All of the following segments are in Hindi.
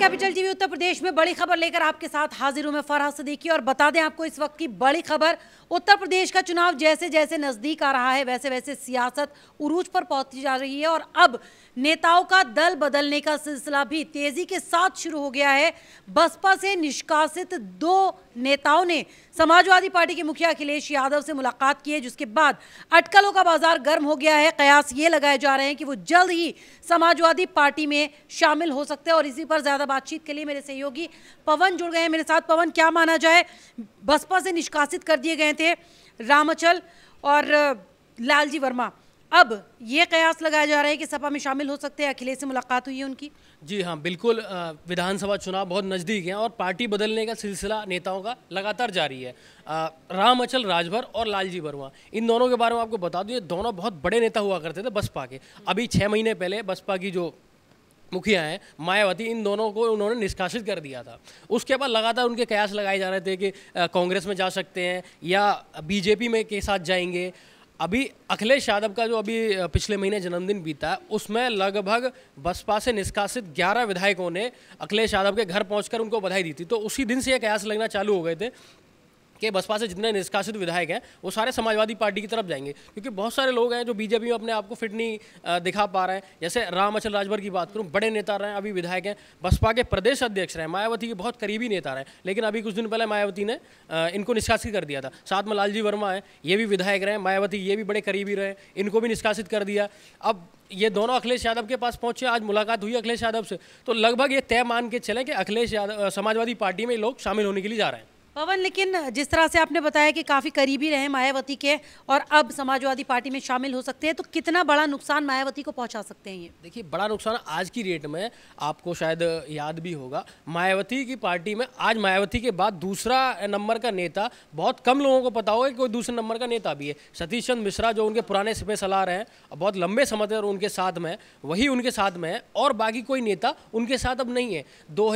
कैपिटल टीवी उत्तर प्रदेश में बड़ी खबर लेकर आपके साथ हाजिर हूं मैं फरहा सदीकी और बता दें आपको इस वक्त की बड़ी खबर उत्तर प्रदेश का चुनाव जैसे जैसे नज़दीक आ रहा है वैसे वैसे सियासत उरूज पर पहुंची जा रही है और अब नेताओं का दल बदलने का सिलसिला भी तेज़ी के साथ शुरू हो गया है बसपा से निष्कासित दो नेताओं ने समाजवादी पार्टी के मुखिया अखिलेश यादव से मुलाकात की है जिसके बाद अटकलों का बाजार गर्म हो गया है कयास ये लगाए जा रहे हैं कि वो जल्द ही समाजवादी पार्टी में शामिल हो सकते हैं और इसी पर ज़्यादा बातचीत के लिए मेरे सहयोगी पवन जुड़ गए हैं मेरे साथ पवन क्या माना जाए बसपा से निष्कासित कर दिए गए थे रामचल और लालजी वर्मा अब ये कयास लगाया जा रहा है कि सपा में शामिल हो सकते हैं अखिलेश से मुलाकात हुई है उनकी जी हाँ बिल्कुल विधानसभा चुनाव बहुत नज़दीक हैं और पार्टी बदलने का सिलसिला नेताओं का लगातार जारी है राम अचल राजभर और लालजी वर्मा इन दोनों के बारे में आपको बता दूँ ये दोनों बहुत बड़े नेता हुआ करते थे बसपा के अभी छः महीने पहले बसपा की जो मुखिया हैं मायावती इन दोनों को उन्होंने निष्कासित कर दिया था उसके बाद लगातार उनके कयास लगाए जा रहे थे कि कांग्रेस में जा सकते हैं या बीजेपी में के साथ जाएंगे अभी अखिलेश यादव का जो अभी पिछले महीने जन्मदिन बीता उसमें लगभग बसपा से निष्कासित 11 विधायकों ने अखिलेश यादव के घर पहुंचकर उनको बधाई दी थी तो उसी दिन से ये कयास लगना चालू हो गए थे कि बसपा से जितने निष्कासित विधायक हैं वो सारे समाजवादी पार्टी की तरफ जाएंगे क्योंकि बहुत सारे लोग हैं जो बीजेपी में अपने आप को फिट नहीं दिखा पा रहे हैं जैसे राम अचल राजभर की बात करूँ बड़े नेता रहे हैं अभी विधायक हैं बसपा के प्रदेश अध्यक्ष रहे मायावती के बहुत करीबी नेता रहे लेकिन अभी कुछ दिन पहले मायावती ने इनको निष्कासित कर दिया था साथ में लालजी वर्मा है ये भी विधायक रहे मायावती ये भी बड़े करीबी रहे इनको भी निष्कासित कर दिया अब ये दोनों अखिलेश यादव के पास पहुंचे आज मुलाकात हुई अखिलेश यादव से तो लगभग ये तय मान के चले कि अखिलेश यादव समाजवादी पार्टी में लोग शामिल होने के लिए जा रहे हैं पवन लेकिन जिस तरह से आपने बताया कि काफ़ी करीबी रहे मायावती के और अब समाजवादी पार्टी में शामिल हो सकते हैं तो कितना बड़ा नुकसान मायावती को पहुंचा सकते हैं ये देखिए बड़ा नुकसान आज की रेट में आपको शायद याद भी होगा मायावती की पार्टी में आज मायावती के बाद दूसरा नंबर का नेता बहुत कम लोगों को पता होगा कि कोई दूसरे नंबर का नेता भी है सतीश चंद मिश्रा जो उनके पुराने सिपे सलाह रहे हैं बहुत लंबे समय तक उनके साथ में वही उनके साथ में है और बाकी कोई नेता उनके साथ अब नहीं है दो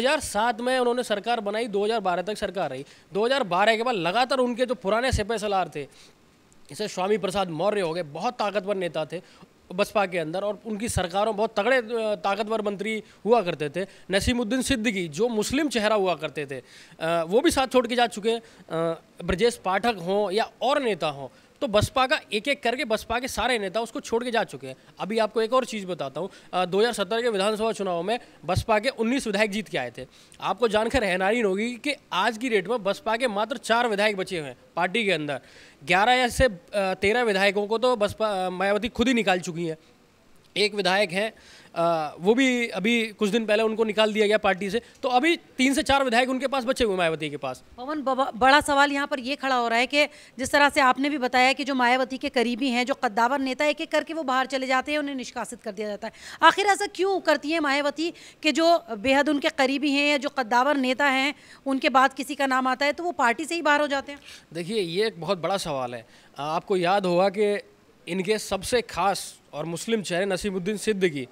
में उन्होंने सरकार बनाई दो तक सरकार रही 2012 के बाद लगातार उनके जो पुराने सिपह सलार थे जैसे स्वामी प्रसाद मौर्य हो गए बहुत ताकतवर नेता थे बसपा के अंदर और उनकी सरकारों बहुत तगड़े ताकतवर मंत्री हुआ करते थे नसीमुद्दीन सिद्दीकी जो मुस्लिम चेहरा हुआ करते थे वो भी साथ छोड़ के जा चुके ब्रजेश पाठक हों या और नेता हों तो बसपा का एक एक करके बसपा के सारे नेता उसको छोड़ के जा चुके हैं अभी आपको एक और चीज़ बताता हूँ दो के विधानसभा चुनाव में बसपा के उन्नीस विधायक जीत के आए थे आपको जानकर हैरानी होगी कि आज की डेट में बसपा के मात्र चार विधायक बचे हुए हैं पार्टी के अंदर ग्यारह या से तेरह विधायकों को तो बसपा मायावती खुद ही निकाल चुकी हैं एक विधायक हैं वो भी अभी कुछ दिन पहले उनको निकाल दिया गया पार्टी से तो अभी तीन से चार विधायक उनके पास बचे हुए मायावती के पास पवन बड़ा सवाल यहाँ पर ये खड़ा हो रहा है कि जिस तरह से आपने भी बताया कि जो मायावती के करीबी हैं जो कद्दावर नेता एक एक करके वो बाहर चले जाते हैं उन्हें निष्कासित कर दिया जाता है आखिर ऐसा क्यों करती है मायावती के जो बेहद उनके करीबी हैं या जो कद्दावर नेता हैं उनके बाद किसी का नाम आता है तो वो पार्टी से ही बाहर हो जाते हैं देखिए ये एक बहुत बड़ा सवाल है आपको याद होगा कि इनके सबसे खास और मुस्लिम चेहरे नसीमुद्दीन सिद्दीकी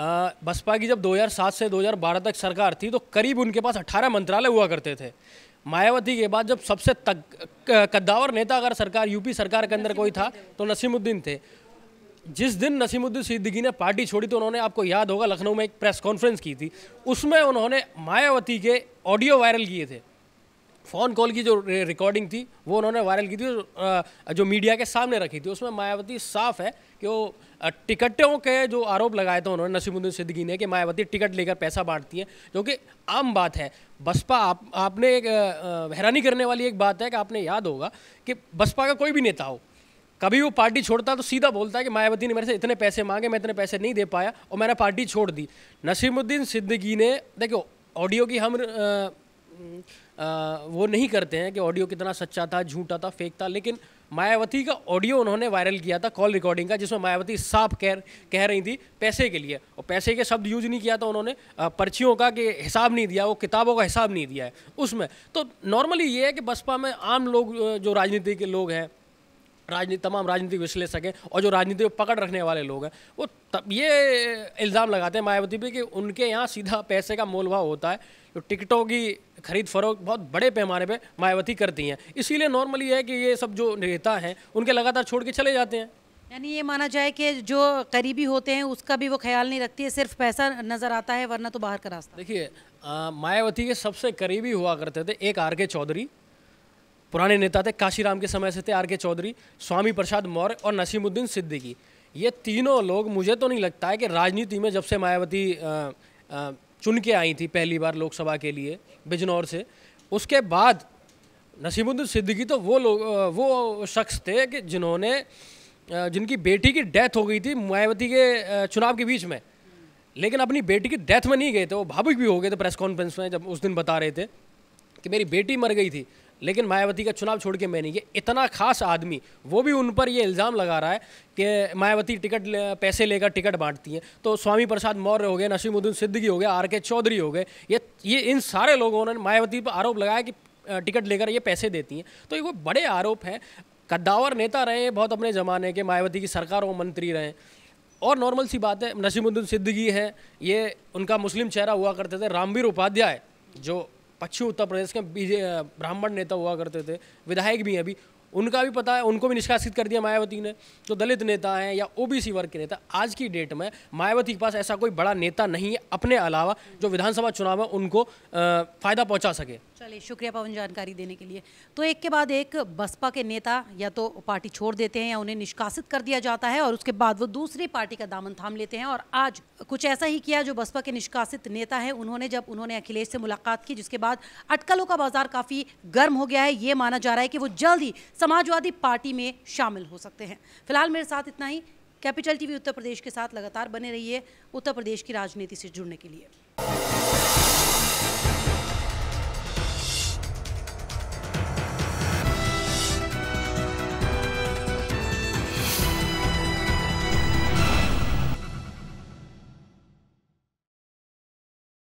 बसपा की जब 2007 से 2012 तक सरकार थी तो करीब उनके पास 18 मंत्रालय हुआ करते थे मायावती के बाद जब सबसे तक कद्दावर नेता अगर सरकार यूपी सरकार के अंदर कोई था तो नसीमुद्दीन थे जिस दिन नसीमुद्दीन सिद्दीकी ने पार्टी छोड़ी तो उन्होंने आपको याद होगा लखनऊ में एक प्रेस कॉन्फ्रेंस की थी उसमें उन्होंने मायावती के ऑडियो वायरल किए थे फ़ोन कॉल की जो रिकॉर्डिंग थी वो उन्होंने वायरल की थी जो मीडिया के सामने रखी थी उसमें मायावती साफ है कि वो टिकटों के जो आरोप लगाए थे उन्होंने नसीमुद्दीन सिद्दीकी ने कि मायावती टिकट लेकर पैसा बांटती है जो कि आम बात है बसपा आप आपने एक हैरानी करने वाली एक बात है कि आपने याद होगा कि बसपा का कोई भी नेता हो कभी वो पार्टी छोड़ता तो सीधा बोलता है कि मायावती ने मेरे से इतने पैसे मांगे मैं इतने पैसे नहीं दे पाया और मैंने पार्टी छोड़ दी नसीमुद्दीन सिद्दीकी ने देखो ऑडियो की हम वो नहीं करते हैं कि ऑडियो कितना सच्चा था झूठा था फेक था लेकिन मायावती का ऑडियो उन्होंने वायरल किया था कॉल रिकॉर्डिंग का जिसमें मायावती साफ कह कह रही थी पैसे के लिए और पैसे के शब्द यूज नहीं किया था तो उन्होंने पर्चियों का कि हिसाब नहीं दिया वो किताबों का हिसाब नहीं दिया है उसमें तो नॉर्मली ये है कि बसपा में आम लोग जो राजनीति के लोग हैं राजनीति तमाम राजनीतिक विश्लेषक हैं और जो राजनीति में पकड़ रखने वाले लोग हैं वो तब ये इल्ज़ाम लगाते हैं मायावती पे कि उनके यहाँ सीधा पैसे का मोलभाव होता है जो टिकटों की खरीद फरोख बहुत बड़े पैमाने पर मायावती करती हैं इसीलिए नॉर्मली है कि ये सब जो नेता हैं उनके लगातार छोड़ के चले जाते हैं यानी ये माना जाए कि जो करीबी होते हैं उसका भी वो ख्याल नहीं रखती है सिर्फ पैसा नज़र आता है वरना तो बाहर का रास्ता देखिए मायावती के सबसे करीबी हुआ करते थे एक आर के चौधरी पुराने नेता थे काशीराम के समय से थे आर के चौधरी स्वामी प्रसाद मौर्य और नसीमुद्दीन सिद्दीकी ये तीनों लोग मुझे तो नहीं लगता है कि राजनीति में जब से मायावती चुन के आई थी पहली बार लोकसभा के लिए बिजनौर से उसके बाद नसीमुद्दीन सिद्दीकी तो वो लोग वो शख्स थे कि जिन्होंने जिनकी बेटी की डेथ हो गई थी मायावती के चुनाव के बीच में लेकिन अपनी बेटी की डेथ में नहीं गए थे वो भावुक भी हो गए थे प्रेस कॉन्फ्रेंस में जब उस दिन बता रहे थे कि मेरी बेटी मर गई थी लेकिन मायावती का चुनाव छोड़ के मैं नहीं ये इतना खास आदमी वो भी उन पर ये इल्ज़ाम लगा रहा है कि मायावती टिकट ले, पैसे लेकर टिकट बांटती हैं तो स्वामी प्रसाद मौर्य हो गए नसीमुद्दीन सिद्दीकी हो गए आर के चौधरी हो गए ये ये इन सारे लोगों ने मायावती पर आरोप लगाया कि टिकट लेकर ये पैसे देती हैं तो ये वो बड़े आरोप हैं कद्दावर नेता रहे बहुत अपने ज़माने के मायावती की सरकार और मंत्री रहे और नॉर्मल सी बात है नसीमुद्दीन सिद्दीकी हैं ये उनका मुस्लिम चेहरा हुआ करते थे रामवीर उपाध्याय जो पश्चिम उत्तर प्रदेश के ब्राह्मण नेता हुआ करते थे विधायक भी हैं अभी उनका भी पता है उनको भी निष्कासित कर दिया मायावती ने तो दलित नेता हैं या ओबीसी वर्ग के नेता आज की डेट में मायावती के पास ऐसा कोई बड़ा नेता नहीं है अपने अलावा जो विधानसभा चुनाव में उनको फ़ायदा पहुंचा सके चलिए शुक्रिया पवन जानकारी देने के लिए तो एक के बाद एक बसपा के नेता या तो पार्टी छोड़ देते हैं या उन्हें निष्कासित कर दिया जाता है और उसके बाद वो दूसरी पार्टी का दामन थाम लेते हैं और आज कुछ ऐसा ही किया जो बसपा के निष्कासित नेता हैं उन्होंने जब उन्होंने अखिलेश से मुलाकात की जिसके बाद अटकलों का बाजार काफ़ी गर्म हो गया है ये माना जा रहा है कि वो जल्द ही समाजवादी पार्टी में शामिल हो सकते हैं फिलहाल मेरे साथ इतना ही कैपिटल टीवी उत्तर प्रदेश के साथ लगातार बने रहिए उत्तर प्रदेश की राजनीति से जुड़ने के लिए